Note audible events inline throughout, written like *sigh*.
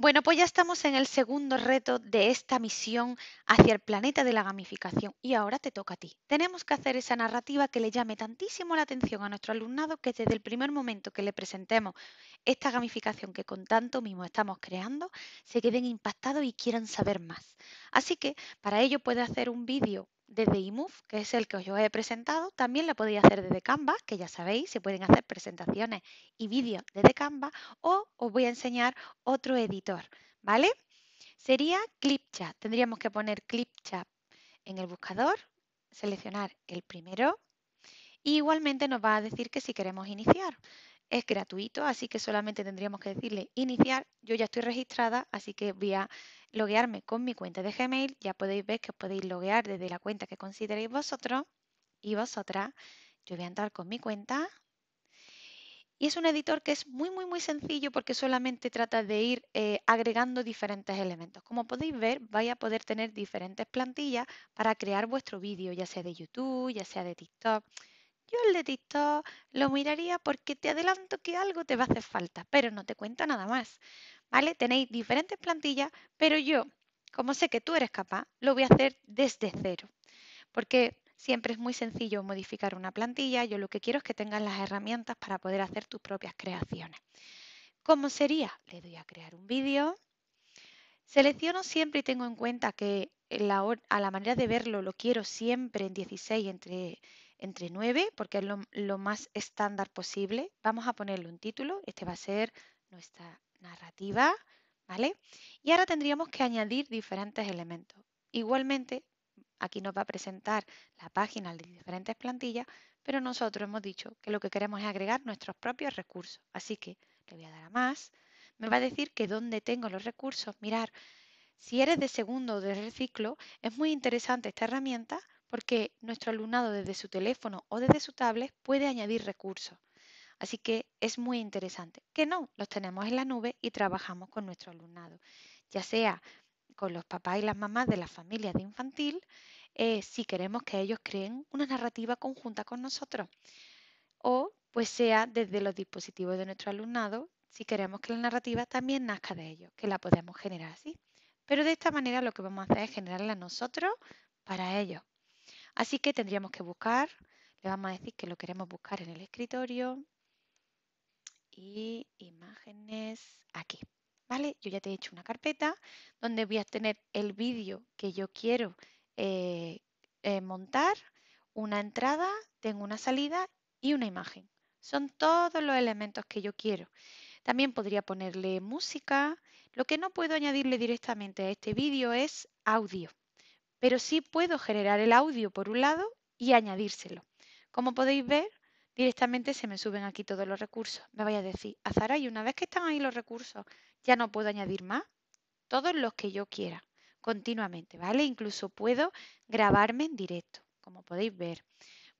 Bueno, pues ya estamos en el segundo reto de esta misión hacia el planeta de la gamificación y ahora te toca a ti. Tenemos que hacer esa narrativa que le llame tantísimo la atención a nuestro alumnado que desde el primer momento que le presentemos esta gamificación que con tanto mismo estamos creando, se queden impactados y quieran saber más. Así que para ello puedes hacer un vídeo desde eMove, que es el que os he presentado. También la podéis hacer desde Canva, que ya sabéis, se pueden hacer presentaciones y vídeos desde Canva. O os voy a enseñar otro editor, ¿vale? Sería ClipChat. Tendríamos que poner ClipChat en el buscador, seleccionar el primero. Y igualmente nos va a decir que si queremos iniciar. Es gratuito, así que solamente tendríamos que decirle iniciar. Yo ya estoy registrada, así que voy a loguearme con mi cuenta de Gmail. Ya podéis ver que os podéis loguear desde la cuenta que consideréis vosotros y vosotras. Yo voy a entrar con mi cuenta. Y es un editor que es muy, muy, muy sencillo porque solamente trata de ir eh, agregando diferentes elementos. Como podéis ver, vais a poder tener diferentes plantillas para crear vuestro vídeo, ya sea de YouTube, ya sea de TikTok. Yo el de TikTok lo miraría porque te adelanto que algo te va a hacer falta, pero no te cuento nada más. ¿Vale? Tenéis diferentes plantillas, pero yo, como sé que tú eres capaz, lo voy a hacer desde cero. Porque siempre es muy sencillo modificar una plantilla. Yo lo que quiero es que tengas las herramientas para poder hacer tus propias creaciones. ¿Cómo sería? Le doy a crear un vídeo. Selecciono siempre y tengo en cuenta que a la manera de verlo lo quiero siempre en 16 entre entre 9, porque es lo, más estándar posible. Vamos a ponerle un título, este va a ser nuestra narrativa, ¿vale? Y ahora tendríamos que añadir diferentes elementos. Igualmente, aquí nos va a presentar la página de diferentes plantillas, pero nosotros hemos dicho que lo que queremos es agregar nuestros propios recursos. Así que le voy a dar a más. Me va a decir que dónde tengo los recursos. Mirar, si eres de segundo o de reciclo, es muy interesante esta herramienta porque nuestro alumnado desde su teléfono o desde su tablet puede añadir recursos. Así que es muy interesante. Que no, los tenemos en la nube y trabajamos con nuestro alumnado, ya sea con los papás y las mamás de las familias de infantil, eh, si queremos que ellos creen una narrativa conjunta con nosotros, o pues sea desde los dispositivos de nuestro alumnado, si queremos que la narrativa también nazca de ellos, que la podemos generar así. Pero de esta manera lo que vamos a hacer es generarla nosotros para ellos. Así que tendríamos que buscar, le vamos a decir que lo queremos buscar en el escritorio y imágenes aquí. ¿Vale? Yo ya te he hecho una carpeta donde voy a tener el vídeo que yo quiero eh, eh, montar, una entrada, tengo una salida y una imagen. Son todos los elementos que yo quiero. También podría ponerle música. Lo que no puedo añadirle directamente a este vídeo es audio pero sí puedo generar el audio por un lado y añadírselo. Como podéis ver, directamente se me suben aquí todos los recursos. Me vais a decir, Azara, y una vez que están ahí los recursos, ya no puedo añadir más. Todos los que yo quiera, continuamente, ¿vale? Incluso puedo grabarme en directo, como podéis ver.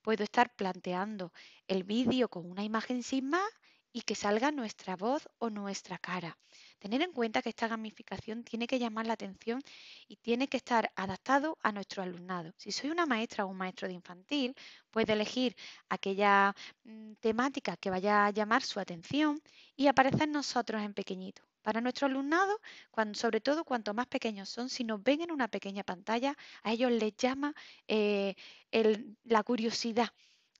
Puedo estar planteando el vídeo con una imagen sin más y que salga nuestra voz o nuestra cara. Tener en cuenta que esta gamificación tiene que llamar la atención y tiene que estar adaptado a nuestro alumnado. Si soy una maestra o un maestro de infantil, puede elegir aquella mm, temática que vaya a llamar su atención y aparecer nosotros en pequeñito. Para nuestro alumnado, sobre todo cuanto más pequeños son, si nos ven en una pequeña pantalla, a ellos les llama eh, la curiosidad.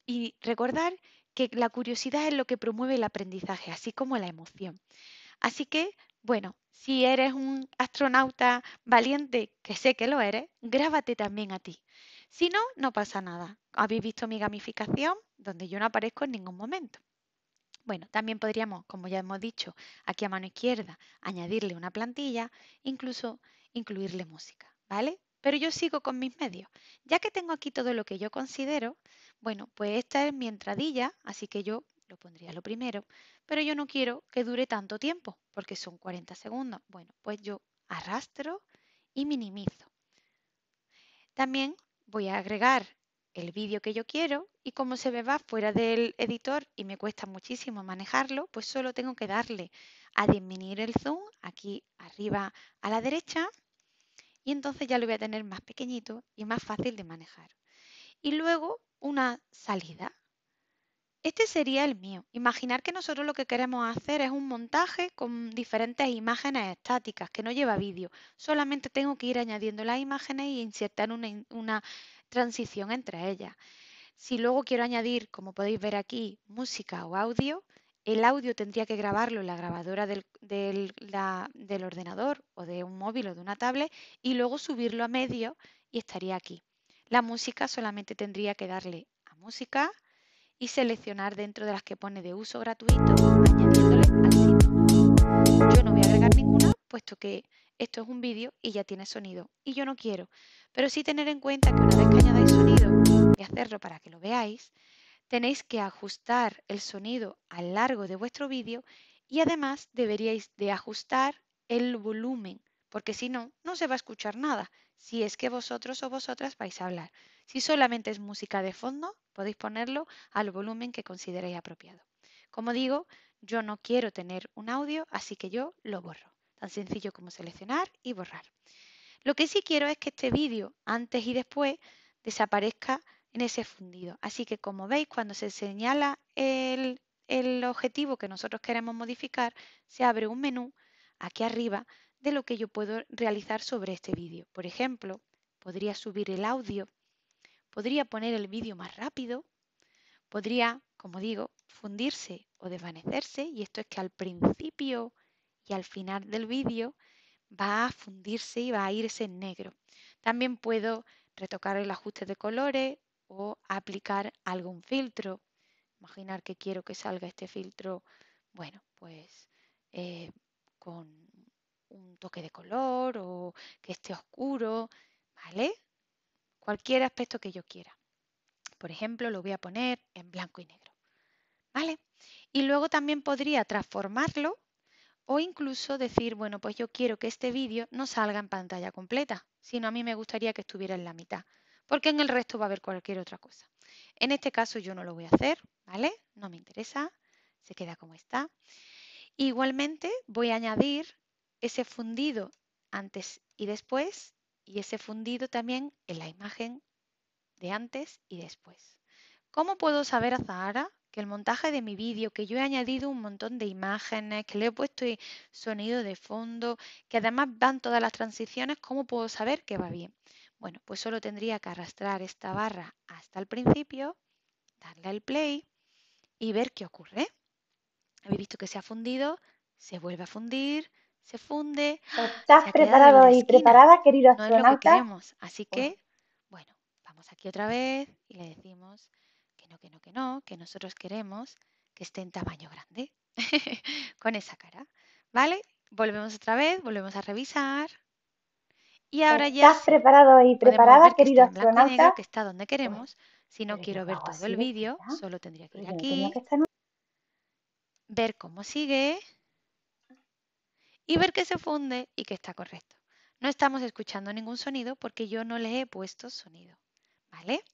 Y recordar que la curiosidad es lo que promueve el aprendizaje, así como la emoción. Así que, bueno, si eres un astronauta valiente, que sé que lo eres, grábate también a ti. Si no, no pasa nada. Habéis visto mi gamificación, donde yo no aparezco en ningún momento. Bueno, también podríamos, como ya hemos dicho, aquí a mano izquierda, añadirle una plantilla, incluso incluirle música, ¿vale? Pero yo sigo con mis medios. Ya que tengo aquí todo lo que yo considero, bueno, pues esta es mi entradilla, así que yo lo pondría lo primero, pero yo no quiero que dure tanto tiempo, porque son 40 segundos. Bueno, pues yo arrastro y minimizo. También voy a agregar el vídeo que yo quiero y como se ve va fuera del editor y me cuesta muchísimo manejarlo, pues solo tengo que darle a disminuir el zoom aquí arriba a la derecha y entonces ya lo voy a tener más pequeñito y más fácil de manejar. Y luego una salida. Este sería el mío. Imaginar que nosotros lo que queremos hacer es un montaje con diferentes imágenes estáticas, que no lleva vídeo. Solamente tengo que ir añadiendo las imágenes e insertar una, transición entre ellas. Si luego quiero añadir, como podéis ver aquí, música o audio, el audio tendría que grabarlo en la grabadora del, del ordenador o de un móvil o de una tablet y luego subirlo a medio y estaría aquí. La música solamente tendría que darle a música y seleccionar dentro de las que pone de uso gratuito añadiéndole al sitio. Yo no voy a agregar ninguna puesto que esto es un vídeo y ya tiene sonido y yo no quiero. Pero sí tener en cuenta que una vez que añadáis sonido y hacerlo para que lo veáis, tenéis que ajustar el sonido a lo largo de vuestro vídeo y además deberíais de ajustar el volumen porque si no, no se va a escuchar nada, si es que vosotros o vosotras vais a hablar. Si solamente es música de fondo, podéis ponerlo al volumen que consideréis apropiado. Como digo, yo no quiero tener un audio, así que yo lo borro. Tan sencillo como seleccionar y borrar. Lo que sí quiero es que este vídeo, antes y después, desaparezca en ese fundido. Así que como veis, cuando se señala el, el objetivo que nosotros queremos modificar, se abre un menú aquí arriba de lo que yo puedo realizar sobre este vídeo. Por ejemplo, podría subir el audio, podría poner el vídeo más rápido, podría, como digo, fundirse o desvanecerse, y esto es que al principio y al final del vídeo va a fundirse y va a irse en negro. También puedo retocar el ajuste de colores o aplicar algún filtro. Imaginar que quiero que salga este filtro, bueno, pues eh, con un toque de color o que esté oscuro, ¿vale? Cualquier aspecto que yo quiera. Por ejemplo, lo voy a poner en blanco y negro, ¿vale? Y luego también podría transformarlo o incluso decir, bueno, pues yo quiero que este vídeo no salga en pantalla completa, sino a mí me gustaría que estuviera en la mitad, porque en el resto va a haber cualquier otra cosa. En este caso yo no lo voy a hacer, ¿vale? No me interesa, se queda como está. Igualmente voy a añadir ese fundido antes y después y ese fundido también en la imagen de antes y después. ¿Cómo puedo saber a Zahara que el montaje de mi vídeo, que yo he añadido un montón de imágenes, que le he puesto sonido de fondo, que además van todas las transiciones, ¿cómo puedo saber que va bien? Bueno, pues solo tendría que arrastrar esta barra hasta el principio, darle al play y ver qué ocurre. Habéis visto que se ha fundido, se vuelve a fundir, se funde. ¿Estás preparado y preparada, querido astronauta? No es lo que queremos. Así que, bueno, vamos aquí otra vez y le decimos que no, que no, que no, que nosotros queremos que esté en tamaño grande, *laughs* con esa cara. ¿Vale? Volvemos otra vez, volvemos a revisar. Y ahora ya. ¿Estás preparado y preparada, querido que astronauta? que está donde queremos. Si no quiero ver todo el vídeo, solo tendría que ir aquí. Ver cómo sigue y ver que se funde y que está correcto. No estamos escuchando ningún sonido porque yo no le he puesto sonido, ¿vale?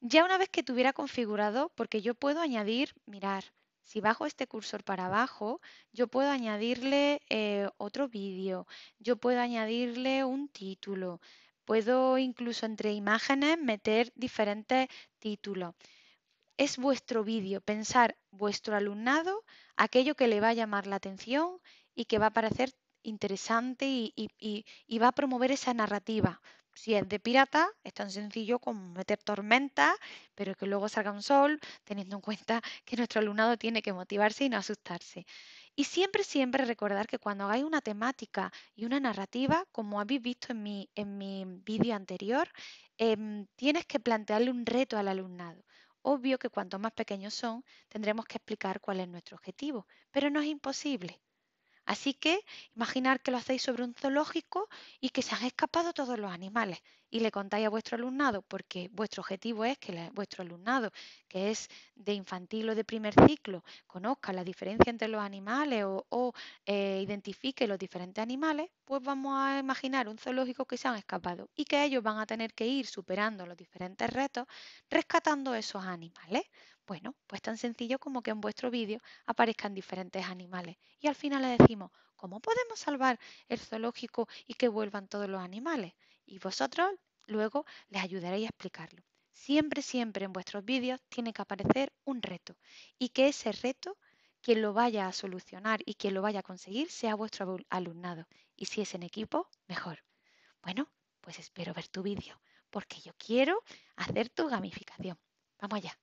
Ya una vez que tuviera configurado, porque yo puedo añadir, mirar, si bajo este cursor para abajo, yo puedo añadirle eh, otro vídeo, yo puedo añadirle un título, puedo incluso entre imágenes meter diferentes títulos. Es vuestro vídeo, pensar vuestro alumnado, aquello que le va a llamar la atención y que va a parecer interesante y, va a promover esa narrativa. Si es de pirata, es tan sencillo como meter tormenta, pero que luego salga un sol, teniendo en cuenta *laughs* que nuestro alumnado tiene que motivarse y no asustarse. Y siempre, siempre recordar que cuando hagáis una temática y una narrativa, como habéis visto en mi, vídeo anterior, em, tienes que plantearle un reto al alumnado. Obvio que cuanto más pequeños son, tendremos que explicar cuál es nuestro objetivo, pero no es imposible. Así que imaginar que lo hacéis sobre un zoológico y que se han escapado todos los animales y le contáis a vuestro alumnado, porque vuestro objetivo es que vuestro alumnado, que es de infantil o de primer ciclo, conozca la diferencia entre los animales o, eh, identifique los diferentes animales, pues vamos a imaginar un zoológico que se han escapado y que ellos van a tener que ir superando los diferentes retos rescatando esos animales. Bueno, pues tan sencillo como que en vuestro vídeo aparezcan diferentes animales y al final le decimos, ¿cómo podemos salvar el zoológico y que vuelvan todos los animales? Y vosotros luego les ayudaréis a explicarlo. Siempre, siempre en vuestros vídeos tiene que aparecer un reto y que ese reto quien lo vaya a solucionar y quien lo vaya a conseguir sea vuestro alumnado. Y si es en equipo, mejor. Bueno, pues espero ver tu vídeo, porque yo quiero hacer tu gamificación. Vamos allá.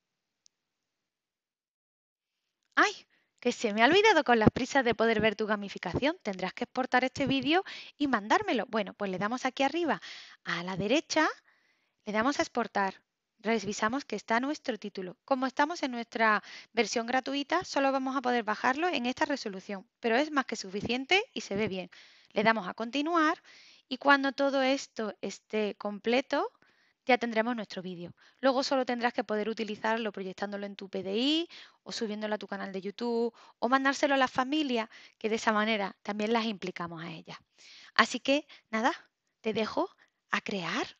¡Ay! Que se me ha olvidado con las prisas de poder ver tu gamificación. Tendrás que exportar este vídeo y mandármelo. Bueno, pues le damos aquí arriba a la derecha, le damos a exportar. Revisamos que está nuestro título. Como estamos en nuestra versión gratuita, solo vamos a poder bajarlo en esta resolución, pero es más que suficiente y se ve bien. Le damos a continuar y cuando todo esto esté completo, ya tendremos nuestro vídeo. Luego solo tendrás que poder utilizarlo proyectándolo en tu PDI o subiéndolo a tu canal de YouTube o mandárselo a la familia, que de esa manera también las implicamos a ellas. Así que nada, te dejo a crear